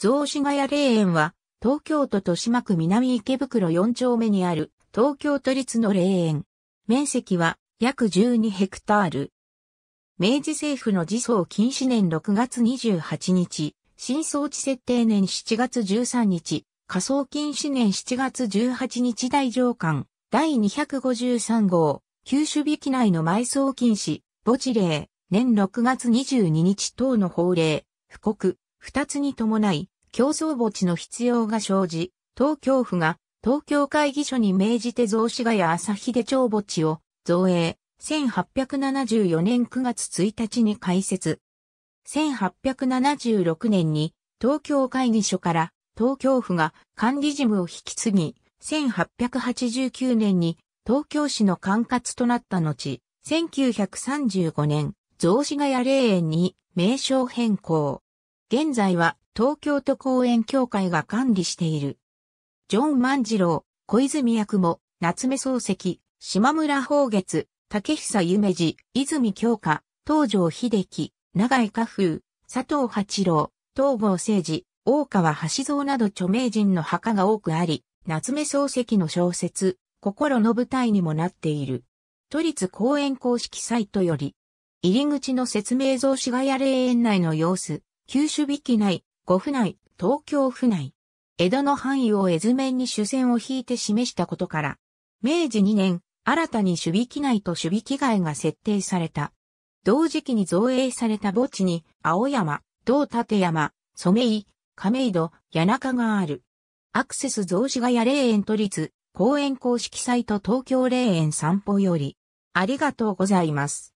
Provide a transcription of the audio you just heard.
雑司ヶ谷霊園は、東京都豊島区南池袋4丁目にある東京都立の霊園。面積は約12ヘクタール。明治政府の自走禁止年6月28日、新装置設定年7月13日、仮想禁止年7月18日大上官第253号、旧守備機内の埋葬禁止、墓地令、年6月22日等の法令、布告、二つに伴い、競争墓地の必要が生じ、東京府が東京会議所に命じて雑司ヶ谷朝秀町墓地を造営、1874年9月1日に開設。1876年に東京会議所から東京府が管理事務を引き継ぎ、1889年に東京市の管轄となった後、1935年、雑司ヶ谷霊園に名称変更。現在は東京都公園協会が管理している。ジョン万次郎、小泉役も、夏目漱石、島村宝月、竹久夢二、泉京花、東条秀樹、長井家風、佐藤八郎、東郷誠治、大川橋蔵など著名人の墓が多くあり、夏目漱石の小説、心の舞台にもなっている。都立公園公式サイトより、入り口の説明像市ヶ谷霊園内の様子、九州引き内、五府内、東京府内。江戸の範囲を絵図面に主線を引いて示したことから、明治2年、新たに守備機内と守備機外が設定された。同時期に造営された墓地に、青山、道立山、染井、亀戸、谷中がある。アクセス増資がや霊園都立、公園公式サイト東京霊園散歩より。ありがとうございます。